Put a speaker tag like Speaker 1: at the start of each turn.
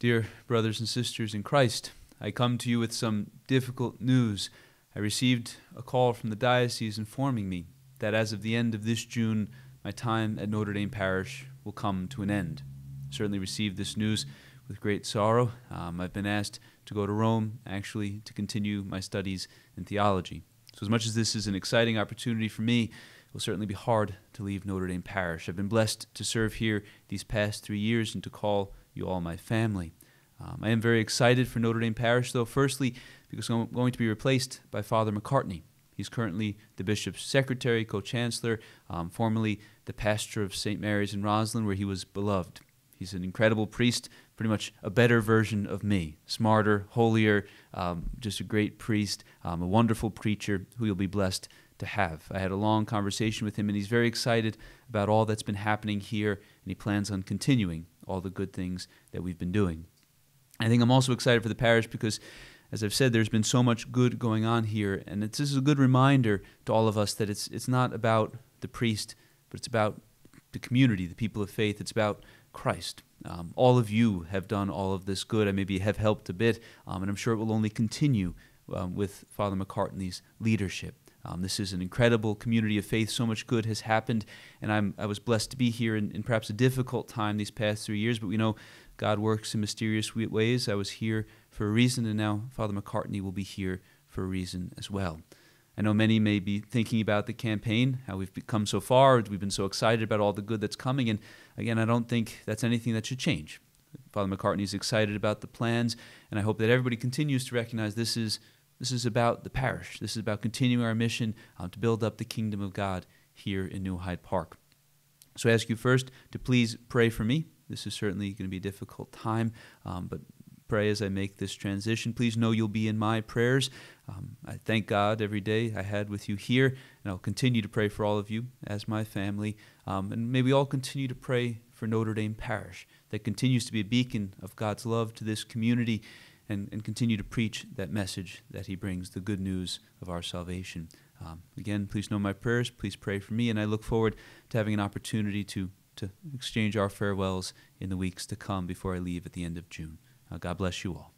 Speaker 1: Dear brothers and sisters in Christ, I come to you with some difficult news. I received a call from the diocese informing me that as of the end of this June, my time at Notre Dame Parish will come to an end. I certainly received this news with great sorrow. Um, I've been asked to go to Rome, actually, to continue my studies in theology. So, as much as this is an exciting opportunity for me, it will certainly be hard to leave Notre Dame Parish. I've been blessed to serve here these past three years and to call you all my family. Um, I am very excited for Notre Dame Parish, though, firstly, because I'm going to be replaced by Father McCartney. He's currently the bishop's secretary, co chancellor, um, formerly the pastor of St. Mary's in Roslyn, where he was beloved. He's an incredible priest, pretty much a better version of me, smarter, holier, um, just a great priest, um, a wonderful preacher who you'll be blessed to have. I had a long conversation with him, and he's very excited about all that's been happening here, and he plans on continuing all the good things that we've been doing. I think I'm also excited for the parish because, as I've said, there's been so much good going on here, and this is a good reminder to all of us that it's it's not about the priest, but it's about the community, the people of faith. It's about Christ. Um, all of you have done all of this good. I maybe have helped a bit, um, and I'm sure it will only continue um, with Father McCartney's leadership. Um, this is an incredible community of faith. So much good has happened, and I'm, I was blessed to be here in, in perhaps a difficult time these past three years. But we know God works in mysterious ways. I was here for a reason, and now Father McCartney will be here for a reason as well. I know many may be thinking about the campaign, how we've come so far, we've been so excited about all the good that's coming, and again, I don't think that's anything that should change. Father McCartney is excited about the plans, and I hope that everybody continues to recognize this is this is about the parish. This is about continuing our mission um, to build up the kingdom of God here in New Hyde Park. So I ask you first to please pray for me. This is certainly going to be a difficult time, um, but pray as I make this transition. Please know you'll be in my prayers. Um, I thank God every day I had with you here, and I'll continue to pray for all of you as my family. Um, and may we all continue to pray for Notre Dame Parish that continues to be a beacon of God's love to this community and, and continue to preach that message that he brings, the good news of our salvation. Um, again, please know my prayers. Please pray for me. And I look forward to having an opportunity to, to exchange our farewells in the weeks to come before I leave at the end of June. Uh, God bless you all.